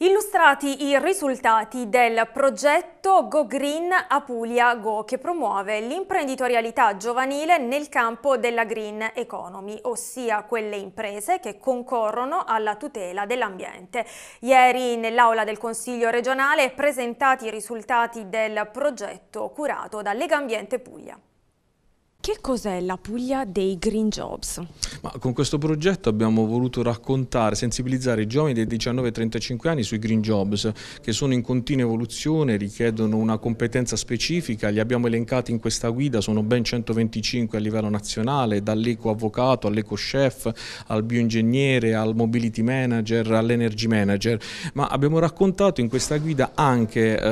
Illustrati i risultati del progetto Go Green Apulia Go che promuove l'imprenditorialità giovanile nel campo della green economy, ossia quelle imprese che concorrono alla tutela dell'ambiente. Ieri nell'aula del Consiglio regionale presentati i risultati del progetto curato da Lega Ambiente Puglia. Che cos'è la Puglia dei Green Jobs? Ma con questo progetto abbiamo voluto raccontare, sensibilizzare i giovani dei 19 ai 35 anni sui Green Jobs che sono in continua evoluzione, richiedono una competenza specifica, li abbiamo elencati in questa guida, sono ben 125 a livello nazionale, dall'eco-avvocato all'eco-chef, al bioingegnere, al mobility manager, all'energy manager, ma abbiamo raccontato in questa guida anche eh,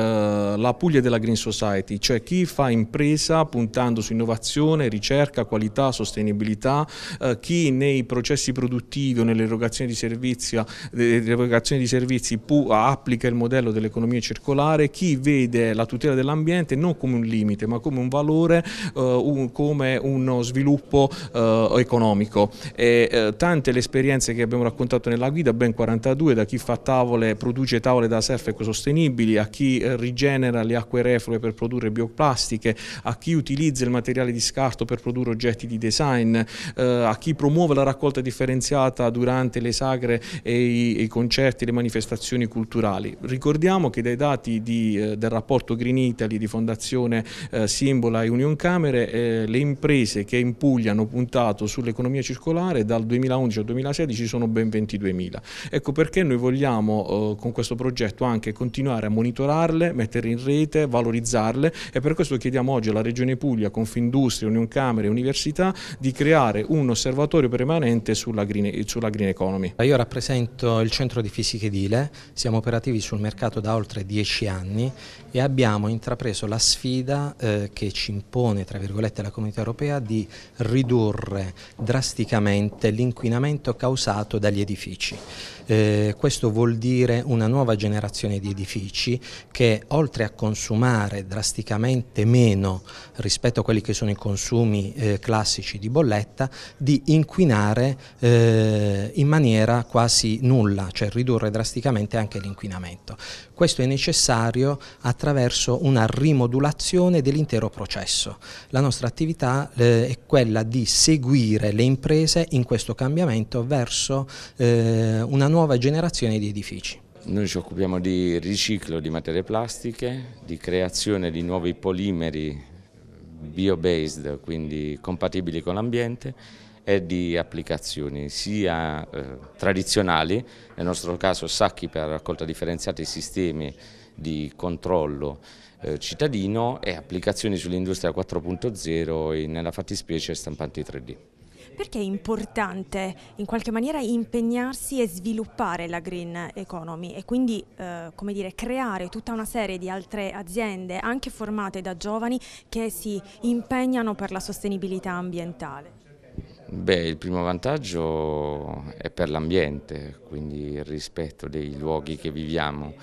la Puglia della Green Society, cioè chi fa impresa puntando su innovazione, innovazione, ricerca, qualità, sostenibilità, eh, chi nei processi produttivi o nell'erogazione di, eh, di servizi, applica il modello dell'economia circolare, chi vede la tutela dell'ambiente non come un limite ma come un valore, eh, un, come uno sviluppo eh, economico. E, eh, tante le esperienze che abbiamo raccontato nella guida, ben 42, da chi fa tavole, produce tavole da surf ecosostenibili, a chi eh, rigenera le acque reflue per produrre bioplastiche, a chi utilizza il materiale di scarto scarto per produrre oggetti di design, eh, a chi promuove la raccolta differenziata durante le sagre e i, i concerti, le manifestazioni culturali. Ricordiamo che dai dati di, eh, del rapporto Green Italy di Fondazione eh, Simbola e Union Camere, eh, le imprese che in Puglia hanno puntato sull'economia circolare dal 2011 al 2016 sono ben 22.000. Ecco perché noi vogliamo eh, con questo progetto anche continuare a monitorarle, metterle in rete, valorizzarle e per questo chiediamo oggi alla Regione Puglia, Confindustria, Camere e Università di creare un osservatorio permanente sulla green, sulla green economy. Io rappresento il centro di fisica edile, siamo operativi sul mercato da oltre dieci anni e abbiamo intrapreso la sfida eh, che ci impone tra virgolette la comunità europea di ridurre drasticamente l'inquinamento causato dagli edifici. Eh, questo vuol dire una nuova generazione di edifici che oltre a consumare drasticamente meno rispetto a quelli che sono i consumi consumi eh, classici di bolletta di inquinare eh, in maniera quasi nulla, cioè ridurre drasticamente anche l'inquinamento. Questo è necessario attraverso una rimodulazione dell'intero processo. La nostra attività eh, è quella di seguire le imprese in questo cambiamento verso eh, una nuova generazione di edifici. Noi ci occupiamo di riciclo di materie plastiche, di creazione di nuovi polimeri bio-based, quindi compatibili con l'ambiente, e di applicazioni sia eh, tradizionali, nel nostro caso sacchi per raccolta differenziata e sistemi di controllo eh, cittadino e applicazioni sull'industria 4.0 nella fattispecie stampanti 3D. Perché è importante in qualche maniera impegnarsi e sviluppare la green economy e quindi eh, dire, creare tutta una serie di altre aziende, anche formate da giovani, che si impegnano per la sostenibilità ambientale? Beh, il primo vantaggio è per l'ambiente, quindi il rispetto dei luoghi che viviamo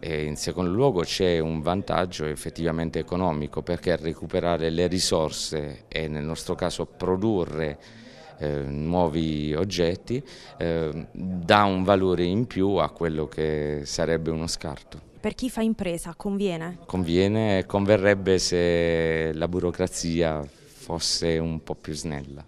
e in secondo luogo c'è un vantaggio effettivamente economico perché recuperare le risorse e nel nostro caso produrre eh, nuovi oggetti eh, dà un valore in più a quello che sarebbe uno scarto. Per chi fa impresa conviene? Conviene e converrebbe se la burocrazia fosse un po' più snella.